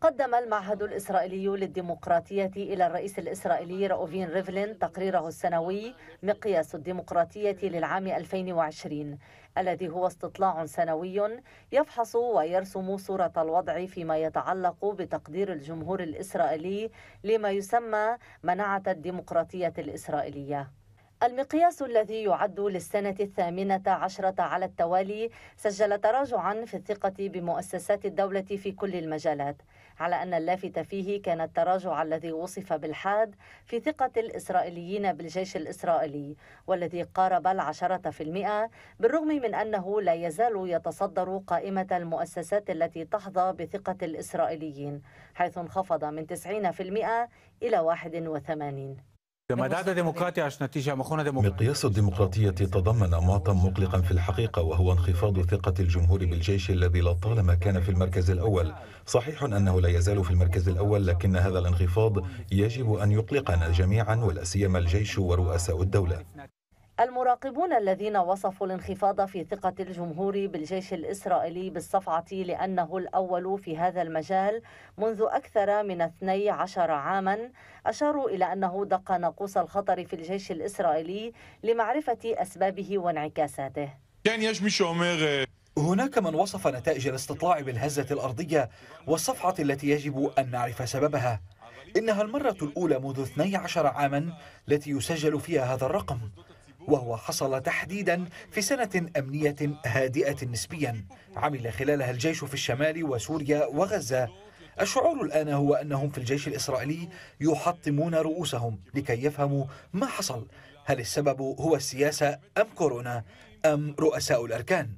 قدم المعهد الإسرائيلي للديمقراطية إلى الرئيس الإسرائيلي رؤوفين ريفلين تقريره السنوي مقياس الديمقراطية للعام 2020 الذي هو استطلاع سنوي يفحص ويرسم صورة الوضع فيما يتعلق بتقدير الجمهور الإسرائيلي لما يسمى مناعة الديمقراطية الإسرائيلية المقياس الذي يعد للسنة الثامنة عشرة على التوالي سجل تراجعا في الثقة بمؤسسات الدولة في كل المجالات على أن اللافت فيه كان التراجع الذي وصف بالحاد في ثقة الإسرائيليين بالجيش الإسرائيلي والذي قارب العشرة في المئة بالرغم من أنه لا يزال يتصدر قائمة المؤسسات التي تحظى بثقة الإسرائيليين حيث انخفض من 90% إلى 81 جمادات ديمقراطية نتيجة مخونة ديمقراطية مقياس الديمقراطية تضمن معطى مقلقا في الحقيقة وهو انخفاض ثقة الجمهور بالجيش الذي لطالما كان في المركز الأول صحيح أنه لا يزال في المركز الأول لكن هذا الانخفاض يجب أن يقلقنا جميعا ولا سيما الجيش ورؤساء الدولة المراقبون الذين وصفوا الانخفاض في ثقة الجمهور بالجيش الإسرائيلي بالصفعة لأنه الأول في هذا المجال منذ أكثر من 12 عاما أشاروا إلى أنه دق ناقوس الخطر في الجيش الإسرائيلي لمعرفة أسبابه وانعكاساته هناك من وصف نتائج الاستطلاع بالهزة الأرضية والصفعة التي يجب أن نعرف سببها إنها المرة الأولى منذ 12 عاما التي يسجل فيها هذا الرقم وهو حصل تحديدا في سنة أمنية هادئة نسبيا عمل خلالها الجيش في الشمال وسوريا وغزة الشعور الآن هو أنهم في الجيش الإسرائيلي يحطمون رؤوسهم لكي يفهموا ما حصل هل السبب هو السياسة أم كورونا أم رؤساء الأركان؟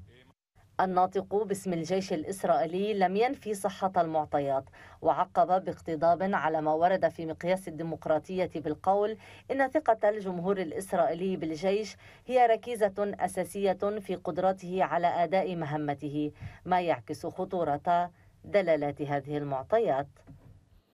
الناطق باسم الجيش الإسرائيلي لم ينفي صحة المعطيات وعقب باقتضاب على ما ورد في مقياس الديمقراطية بالقول إن ثقة الجمهور الإسرائيلي بالجيش هي ركيزة أساسية في قدرته على أداء مهمته ما يعكس خطورة دلالات هذه المعطيات